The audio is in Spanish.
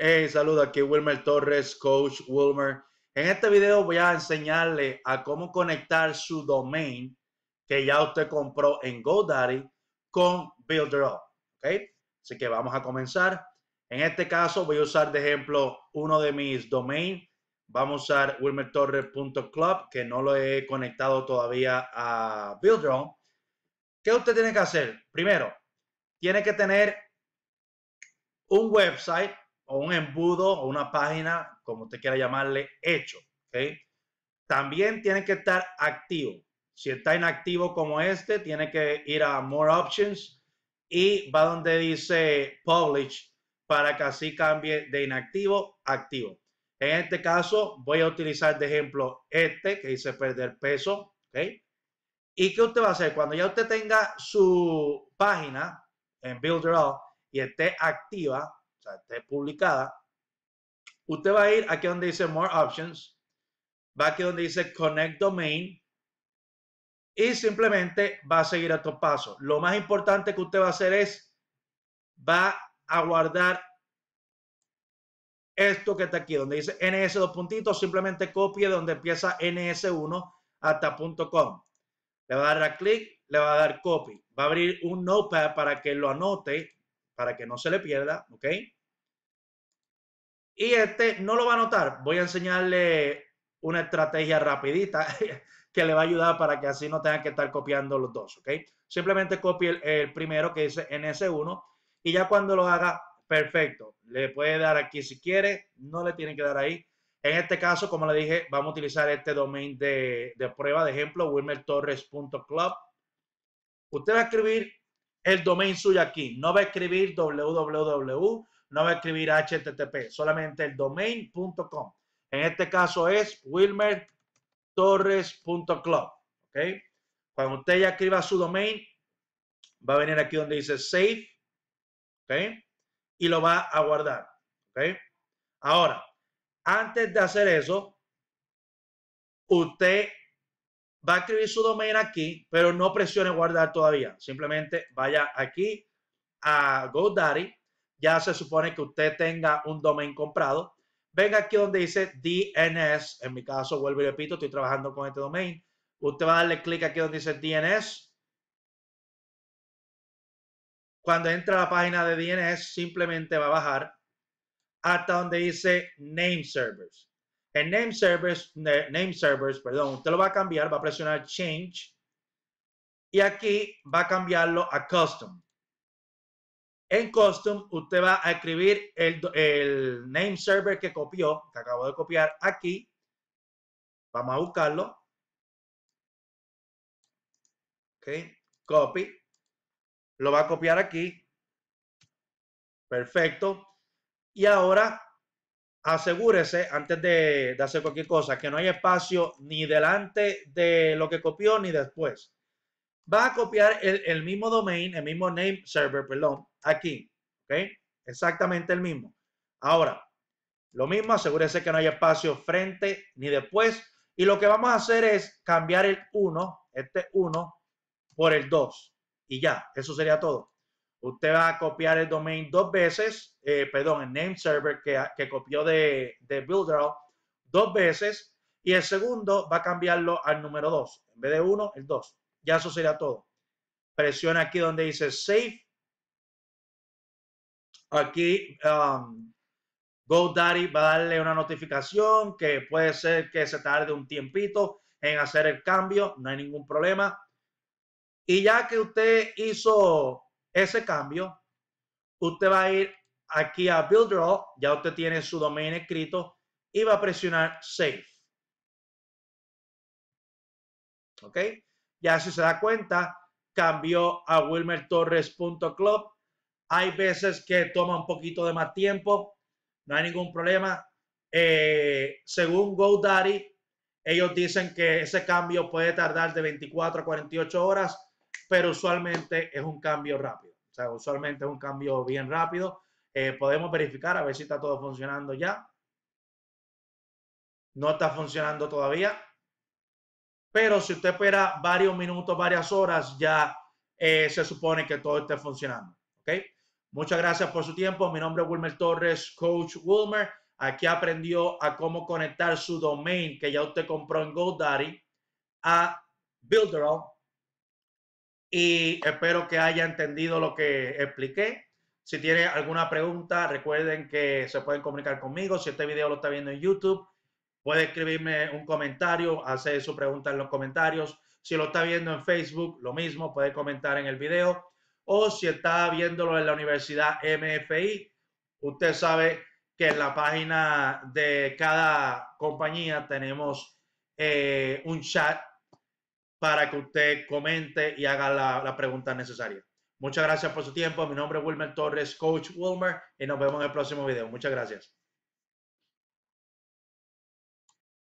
Hey, saludos aquí Wilmer Torres, Coach Wilmer. En este video voy a enseñarle a cómo conectar su domain que ya usted compró en GoDaddy con BuilderUp. ¿okay? Así que vamos a comenzar. En este caso voy a usar de ejemplo uno de mis domains. Vamos a usar wilmertorres.club que no lo he conectado todavía a BuilderUp. ¿Qué usted tiene que hacer? Primero, tiene que tener un website o un embudo o una página, como usted quiera llamarle, hecho. También tiene que estar activo. Si está inactivo como este, tiene que ir a More Options y va donde dice Publish para que así cambie de inactivo a activo. En este caso, voy a utilizar de ejemplo este que dice perder peso. ¿Y qué usted va a hacer? Cuando ya usted tenga su página en Builder y esté activa, publicada, usted va a ir aquí donde dice More Options, va aquí donde dice Connect Domain y simplemente va a seguir estos pasos. Lo más importante que usted va a hacer es, va a guardar esto que está aquí, donde dice NS dos puntitos, simplemente copie donde empieza NS1 hasta .com. Le va a dar clic, le va a dar copy. Va a abrir un notepad para que lo anote, para que no se le pierda, ¿ok? Y este no lo va a notar. Voy a enseñarle una estrategia rapidita que le va a ayudar para que así no tengan que estar copiando los dos, ¿ok? Simplemente copie el, primero que dice NS1 y ya cuando lo haga, perfecto. Le puede dar aquí si quiere, no le tiene que dar ahí. En este caso, como le dije, vamos a utilizar este domain de, de prueba, de ejemplo, wilmertorres.club. Usted va a escribir el domain suyo aquí, no va a escribir www no va a escribir HTTP, solamente el domain.com. En este caso es wilmertorres.club. ¿ok? Cuando usted ya escriba su domain, va a venir aquí donde dice save. ¿ok? Y lo va a guardar. ¿ok? Ahora, antes de hacer eso, usted va a escribir su domain aquí, pero no presione guardar todavía. Simplemente vaya aquí a GoDaddy ya se supone que usted tenga un domain comprado. Venga aquí donde dice DNS. En mi caso, vuelvo y repito, estoy trabajando con este domain. Usted va a darle clic aquí donde dice DNS. Cuando entra a la página de DNS, simplemente va a bajar hasta donde dice Name Servers. En Name Servers, Name Servers, perdón, usted lo va a cambiar, va a presionar Change. Y aquí va a cambiarlo a Custom. En custom, usted va a escribir el, name server que copió, que acabo de copiar aquí. Vamos a buscarlo. Ok, copy. Lo va a copiar aquí. Perfecto. Y ahora asegúrese antes de, de, hacer cualquier cosa que no hay espacio ni delante de lo que copió ni después va a copiar el, mismo domain, el mismo name server, perdón, aquí. ¿Ok? Exactamente el mismo. Ahora, lo mismo, asegúrese que no hay espacio frente ni después. Y lo que vamos a hacer es cambiar el 1, este 1, por el 2. Y ya, eso sería todo. Usted va a copiar el domain dos veces, eh, perdón, el name server que, copió de, de dos veces. Y el segundo va a cambiarlo al número 2. En vez de 1, el 2. Ya eso será todo. Presiona aquí donde dice Save. Aquí um, GoDaddy va a darle una notificación que puede ser que se tarde un tiempito en hacer el cambio. No hay ningún problema. Y ya que usted hizo ese cambio, usted va a ir aquí a Draw. Ya usted tiene su dominio escrito y va a presionar Save. ¿Ok? ya si se da cuenta, cambió a wilmertorres.club. Hay veces que toma un poquito de más tiempo, no hay ningún problema. Eh, según GoDaddy, ellos dicen que ese cambio puede tardar de 24 a 48 horas, pero usualmente es un cambio rápido. O sea, usualmente es un cambio bien rápido. Eh, podemos verificar a ver si está todo funcionando ya. No está funcionando todavía pero si usted espera varios minutos, varias horas, ya eh, se supone que todo esté funcionando. ¿ok? Muchas gracias por su tiempo. Mi nombre es Wilmer Torres, Coach Wilmer. Aquí aprendió a cómo conectar su domain que ya usted compró en GoDaddy a Builderall. Y espero que haya entendido lo que expliqué. Si tiene alguna pregunta, recuerden que se pueden comunicar conmigo. Si este video lo está viendo en YouTube, puede escribirme un comentario, hace su pregunta en los comentarios. Si lo está viendo en Facebook, lo mismo, puede comentar en el video. O si está viéndolo en la Universidad MFI, usted sabe que en la página de cada compañía tenemos eh, un chat para que usted comente y haga la, la pregunta necesaria. Muchas gracias por su tiempo. Mi nombre es Wilmer Torres, Coach Wilmer, y nos vemos en el próximo video. Muchas gracias.